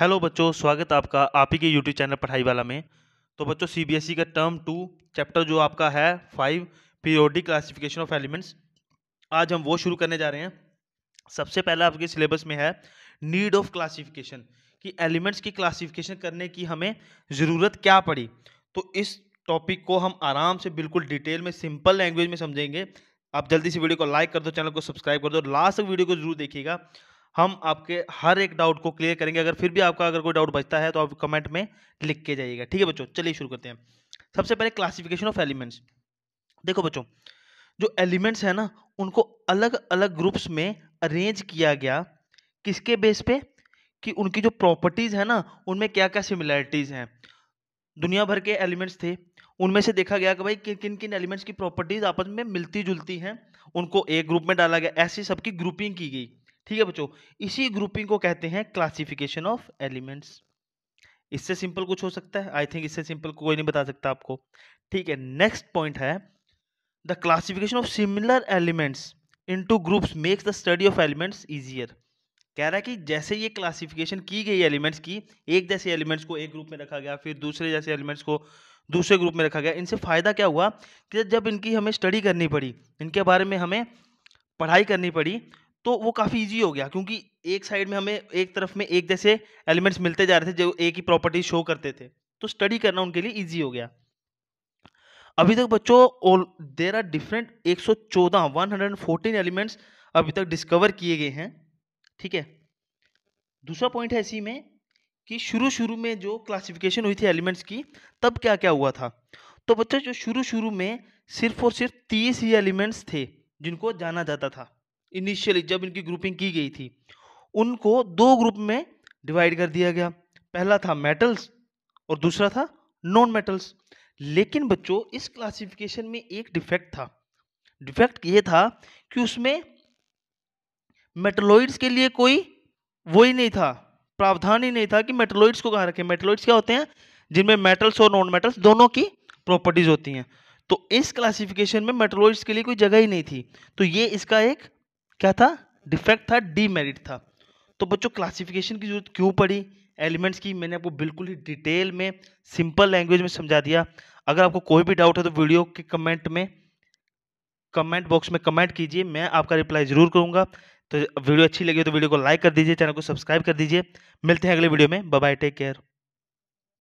hello बच्चों स्वागत आपका आप ही के यूट्यूब चैनल पढ़ाई वाला में तो बच्चों सीबीएसई e का टर्म टू चैप्टर जो आपका है five periodic classification of elements आज हम वो शुरू करने जा रहे हैं सबसे पहला आपके सिलेबस में है नीड ऑफ क्लासिफिकेशन कि एलिमेंट्स की क्लासिफिकेशन करने की हमें ज़रूरत क्या पड़ी तो इस टॉपिक को हम आराम से बिल्कुल डिटेल में सिंपल लैंग्वेज में समझेंगे आप जल्दी से वीडियो को लाइक कर दो चैनल को सब्सक्राइब कर दो लास्ट तक वीडियो को जरूर देखिएगा हम आपके हर एक डाउट को क्लियर करेंगे अगर फिर भी आपका अगर कोई डाउट बचता है तो आप कमेंट में लिख के जाइएगा ठीक है बच्चों चलिए शुरू करते हैं सबसे पहले क्लासिफिकेशन ऑफ एलिमेंट्स देखो बच्चों जो एलिमेंट्स हैं ना उनको अलग अलग ग्रुप्स में अरेंज किया गया किसके बेस पे कि उनकी जो प्रॉपर्टीज़ है ना उनमें क्या क्या सिमिलैरिटीज़ हैं दुनिया भर के एलिमेंट्स थे उनमें से देखा गया कि भाई कि, किन किन एलिमेंट्स की प्रॉपर्टीज़ आपस में मिलती जुलती हैं उनको एक ग्रुप में डाला गया ऐसी सबकी ग्रुपिंग की गई ठीक है बच्चों इसी ग्रुपिंग को कहते हैं क्लासिफिकेशन ऑफ एलिमेंट्स इससे सिंपल कुछ हो सकता है आई थिंक इससे सिंपल कोई नहीं बता सकता आपको ठीक है नेक्स्ट पॉइंट है the classification of similar elements into groups makes the study of elements easier कह रहा है कि जैसे ये क्लासिफिकेशन की गई एलिमेंट्स की एक जैसे एलिमेंट्स को एक ग्रुप में रखा गया फिर दूसरे जैसे एलिमेंट्स को दूसरे ग्रुप में रखा गया इनसे फ़ायदा क्या हुआ कि जब इनकी हमें स्टडी करनी पड़ी इनके बारे में हमें पढ़ाई करनी पड़ी तो वो काफ़ी ईजी हो गया क्योंकि एक साइड में हमें एक तरफ में एक जैसे एलिमेंट्स मिलते जा रहे थे जो एक ही प्रॉपर्टी शो करते थे तो स्टडी करना उनके लिए ईजी हो गया अभी तक बच्चों देर आर डिफरेंट 114 114 एलिमेंट्स अभी तक डिस्कवर किए गए हैं ठीक है दूसरा पॉइंट है इसी में कि शुरू शुरू में जो क्लासिफिकेशन हुई थी एलिमेंट्स की तब क्या क्या हुआ था तो बच्चों जो शुरू शुरू में सिर्फ और सिर्फ तीस ही एलिमेंट्स थे जिनको जाना जाता था इनिशियली जब इनकी ग्रुपिंग की गई थी उनको दो ग्रुप में डिवाइड कर दिया गया पहला था मेटल्स और दूसरा था नॉन मेटल्स लेकिन बच्चों इस क्लासिफिकेशन में एक डिफेक्ट था डिफेक्ट ये था कि उसमें मेटलॉइड्स के लिए कोई वो ही नहीं था प्रावधान ही नहीं था कि मेटलॉइड्स को कहाँ रखें मेटलॉइड्स क्या होते हैं जिनमें मेटल्स और नॉन मेटल्स दोनों की प्रॉपर्टीज़ होती हैं तो इस क्लासिफिकेशन में मेटलॉइड्स के लिए कोई जगह ही नहीं थी तो ये इसका एक क्या था डिफेक्ट था डीमेरिट था तो बच्चों क्लासिफिकेशन की जरूरत क्यों पड़ी एलिमेंट्स की मैंने आपको बिल्कुल ही डिटेल में सिंपल लैंग्वेज में समझा दिया अगर आपको कोई भी डाउट है तो वीडियो के कमेंट में कमेंट बॉक्स में कमेंट कीजिए मैं आपका रिप्लाई ज़रूर करूँगा तो वीडियो अच्छी लगी तो वीडियो को लाइक कर दीजिए चैनल को सब्सक्राइब कर दीजिए मिलते हैं अगले वीडियो में बाय टेक केयर